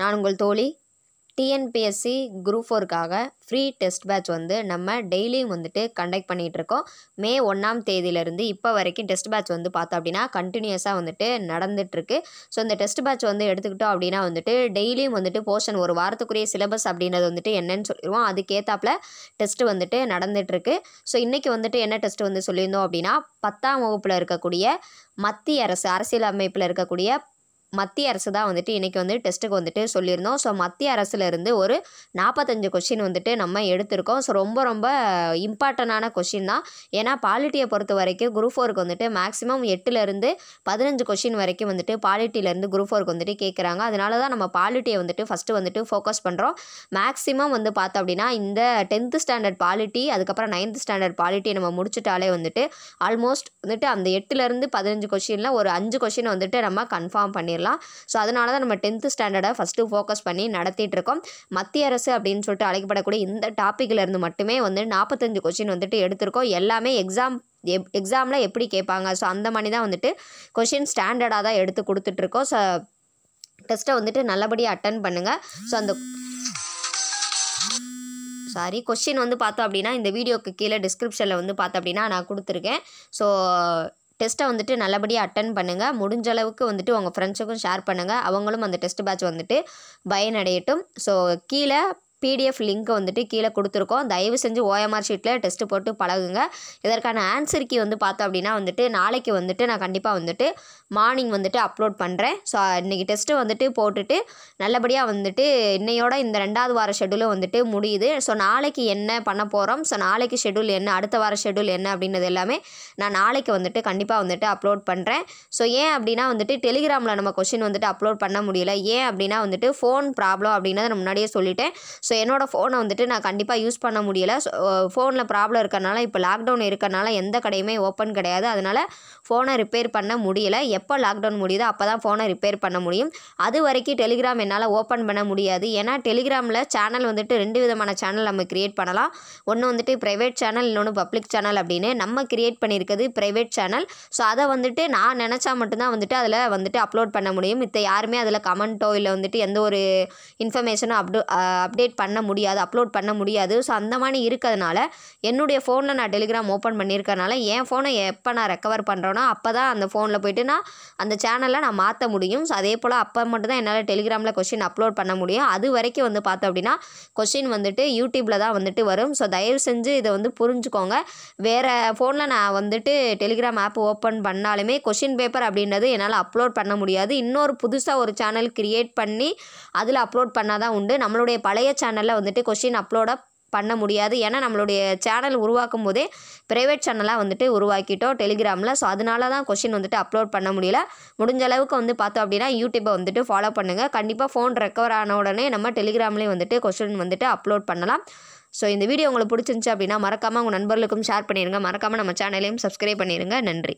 நான் உங்கள் தோழி டிஎன்பிஎஸ்சி குரூப் ஃபோருக்காக ஃப்ரீ டெஸ்ட் பேட்ச் வந்து நம்ம டெய்லியும் வந்துட்டு கண்டக்ட் பண்ணிகிட்ருக்கோம் மே ஒன்றாம் தேதியிலேருந்து இப்போ வரைக்கும் டெஸ்ட் பேட்ச் வந்து பார்த்தோம் அப்படின்னா கண்டினியூஸாக வந்துட்டு நடந்துகிட்ருக்கு ஸோ இந்த டெஸ்ட் பேட்ச் வந்து எடுத்துக்கிட்டோம் அப்படின்னா வந்துட்டு டெய்லியும் வந்துட்டு போர்ஷன் ஒரு வாரத்துக்குரிய சிலபஸ் அப்படின்றது வந்துட்டு என்னென்னு சொல்லிடுவோம் அதுக்கேற்றாப்பில் டெஸ்ட்டு வந்துட்டு நடந்துகிட்ருக்கு ஸோ இன்றைக்கி வந்துட்டு என்ன டெஸ்ட் வந்து சொல்லியிருந்தோம் அப்படின்னா பத்தாம் வகுப்பில் இருக்கக்கூடிய மத்திய அரசு அரசியல் அமைப்பில் இருக்கக்கூடிய மத்திய அரசு தான் வந்துட்டு இன்றைக்கி வந்து டெஸ்ட்டுக்கு வந்துட்டு சொல்லியிருந்தோம் ஸோ மத்திய அரசுலேருந்து ஒரு நாற்பத்தஞ்சு கொஷின் வந்துட்டு நம்ம எடுத்திருக்கோம் ஸோ ரொம்ப ரொம்ப இம்பார்ட்டண்ட்டான கொஷின் தான் ஏன்னா பாலிட்டியை பொறுத்த வரைக்கும் குரூப் ஃபோருக்கு வந்துட்டு மேக்ஸிமம் எட்டுலேருந்து பதினஞ்சு கொஷின் வரைக்கும் வந்துட்டு பாலிட்டியிலேருந்து குரூப் ஃபோருக்கு வந்துட்டு கேட்குறாங்க அதனால தான் நம்ம பாலிட்டியை வந்துட்டு ஃபஸ்ட்டு வந்துட்டு ஃபோக்கஸ் பண்ணுறோம் மேக்ஸிமம் வந்து பார்த்தோம் அப்படின்னா இந்த டென்த்து ஸ்டாண்டர்ட் பாலிட்டி அதுக்கப்புறம் நைன்த் ஸ்டாண்டர்ட் பாலிட்டியை நம்ம முடிச்சுட்டாலே வந்துட்டு ஆல்மோஸ்ட் வந்துட்டு அந்த எட்டுலேருந்து பதினஞ்சு கொஷினில் ஒரு அஞ்சு கொஷின் வந்துட்டு நம்ம கன்ஃபார்ம் பண்ணிடலாம் பார்த்துக்கலாம் ஸோ அதனால தான் நம்ம டென்த்து ஸ்டாண்டர்டை ஃபஸ்ட்டு ஃபோக்கஸ் பண்ணி நடத்திட்டு இருக்கோம் மத்திய அரசு அப்படின்னு சொல்லிட்டு அழைக்கப்படக்கூடிய இந்த இருந்து மட்டுமே வந்து நாற்பத்தஞ்சு கொஸ்டின் வந்துட்டு எடுத்திருக்கோம் எல்லாமே எக்ஸாம் எப் எக்ஸாமில் எப்படி கேட்பாங்க ஸோ அந்த மாதிரி தான் வந்துட்டு கொஷின் ஸ்டாண்டர்டாக தான் எடுத்து கொடுத்துட்ருக்கோம் ஸோ டெஸ்ட்டை வந்துட்டு நல்லபடியாக அட்டன் பண்ணுங்கள் ஸோ அந்த சாரி கொஷின் வந்து பார்த்தோம் அப்படின்னா இந்த வீடியோக்கு கீழே டிஸ்கிரிப்ஷனில் வந்து பார்த்தோம் அப்படின்னா நான் கொடுத்துருக்கேன் ஸோ டெஸ்ட்டை வந்துட்டு நல்லபடியாக அட்டன் பண்ணுங்கள் முடிஞ்ச அளவுக்கு வந்துட்டு உங்கள் ஃப்ரெண்ட்ஸுக்கும் ஷேர் பண்ணுங்கள் அவங்களும் அந்த டெஸ்ட் பேட்ச் வந்துட்டு பயனடையட்டும் ஸோ கீழே பிடிஎஃப் லிங்க் வந்துட்டு கீழே கொடுத்துருக்கோம் தயவு செஞ்சு ஓஎம்ஆர் ஷீட்டில் டெஸ்ட்டு போட்டு பழகுங்க இதற்கான ஆன்சருக்கு வந்து பார்த்தோம் அப்படின்னா வந்துட்டு நாளைக்கு வந்துட்டு நான் கண்டிப்பாக வந்துட்டு மார்னிங் வந்துட்டு அப்லோட் பண்ணுறேன் ஸோ இன்றைக்கி டெஸ்ட்டு வந்துட்டு போட்டுட்டு நல்லபடியாக வந்துட்டு இன்னையோட இந்த ரெண்டாவது வார ஷெடியூலும் வந்துட்டு முடியுது ஸோ நாளைக்கு என்ன பண்ண போகிறோம் ஸோ நாளைக்கு ஷெடியூல் என்ன அடுத்த வார ஷெடியூல் என்ன அப்படின்றது எல்லாமே நான் நாளைக்கு வந்துட்டு கண்டிப்பாக வந்துட்டு அப்லோட் பண்ணுறேன் ஸோ ஏன் அப்படின்னா வந்துட்டு டெலிகிராமில் நம்ம கொஷின் வந்துட்டு அப்லோட் பண்ண முடியல ஏன் அப்படின்னா வந்துட்டு ஃபோன் ப்ராப்ளம் அப்படின்னு நான் முன்னாடியே சொல்லிட்டேன் ஸோ என்னோடய ஃபோனை வந்துட்டு நான் கண்டிப்பாக யூஸ் பண்ண முடியலை ஸோ ஃபோனில் ப்ராப்ளம் இருக்கனால இப்போ லாக்டவுன் இருக்கனால எந்த கடையுமே ஓப்பன் கிடையாது அதனால் ஃபோனை ரிப்பேர் பண்ண முடியலை எப்போ லாக்டவுன் முடியுதோ அப்போ தான் ஃபோனை ரிப்பேர் பண்ண முடியும் அது வரைக்கும் டெலிகிராம் என்னால் ஓப்பன் பண்ண முடியாது ஏன்னா டெலிகிராமில் சேனல் வந்துட்டு ரெண்டு விதமான சேனல் நம்ம க்ரியேட் பண்ணலாம் ஒன்று வந்துட்டு ப்ரைவேட் சேனல் இன்னொன்று பப்ளிக் சேனல் அப்படின்னு நம்ம க்ரியேட் பண்ணியிருக்கிறது ப்ரைவேட் சேனல் ஸோ அதை வந்துட்டு நான் நினச்சா மட்டும்தான் வந்துட்டு அதில் வந்துட்டு அப்லோட் பண்ண முடியும் மித்த யாருமே அதில் கமெண்ட்டோ இல்லை வந்துட்டு எந்த ஒரு இன்ஃபர்மேஷனும் அப்டோ அப்டேட் எடிட் பண்ண முடியாது அப்லோட் பண்ண முடியாது ஸோ அந்த மாதிரி இருக்கிறதுனால என்னுடைய ஃபோனில் நான் டெலிகிராம் ஓப்பன் பண்ணியிருக்கறனால என் ஃபோனை எப்போ நான் ரெக்கவர் பண்ணுறேனோ அப்போ தான் அந்த ஃபோனில் போய்ட்டு நான் அந்த சேனலை நான் மாற்ற முடியும் ஸோ அதே போல் அப்போ மட்டும்தான் என்னால் டெலிகிராமில் கொஷின் அப்லோட் பண்ண முடியும் அது வரைக்கும் வந்து பார்த்தோம் அப்படின்னா கொஷின் வந்துட்டு யூடியூப்பில் தான் வந்துட்டு வரும் ஸோ தயவு செஞ்சு இதை வந்து புரிஞ்சுக்கோங்க வேறு ஃபோனில் நான் வந்துட்டு டெலிகிராம் ஆப் ஓப்பன் பண்ணாலுமே கொஷின் பேப்பர் அப்படின்றது என்னால் அப்லோட் பண்ண முடியாது இன்னொரு புதுசாக ஒரு சேனல் க்ரியேட் பண்ணி அதில் அப்லோட் பண்ணால் தான் உண்டு நம்மளுடைய பழைய சேனலில் வந்துட்டு கொஷின் அப்லோடாக பண்ண முடியாது ஏன்னா நம்மளுடைய சேனல் உருவாக்கும் போதே ப்ரைவேட் சேனலாக வந்துட்டு உருவாக்கிட்டோம் டெலிகிராமில் ஸோ அதனால தான் கொஷின் வந்துட்டு அப்லோட் பண்ண முடியல முடிஞ்ச அளவுக்கு வந்து பார்த்தோம் அப்படின்னா யூடியூப்பை வந்துட்டு ஃபாலோ பண்ணுங்கள் கண்டிப்பாக ஃபோன் ரெக்கவர் ஆன உடனே நம்ம டெலிகிராம்லேயும் வந்துட்டு கொஷின் வந்துட்டு அப்லோட் பண்ணலாம் ஸோ இந்த வீடியோ உங்களுக்கு பிடிச்சிருந்துச்சி அப்படின்னா மறக்காமல் உங்கள் நண்பர்களுக்கும் ஷேர் பண்ணிடுங்க மறக்காமல் நம்ம சேனலையும் சப்ஸ்கிரைப் பண்ணிடுங்க நன்றி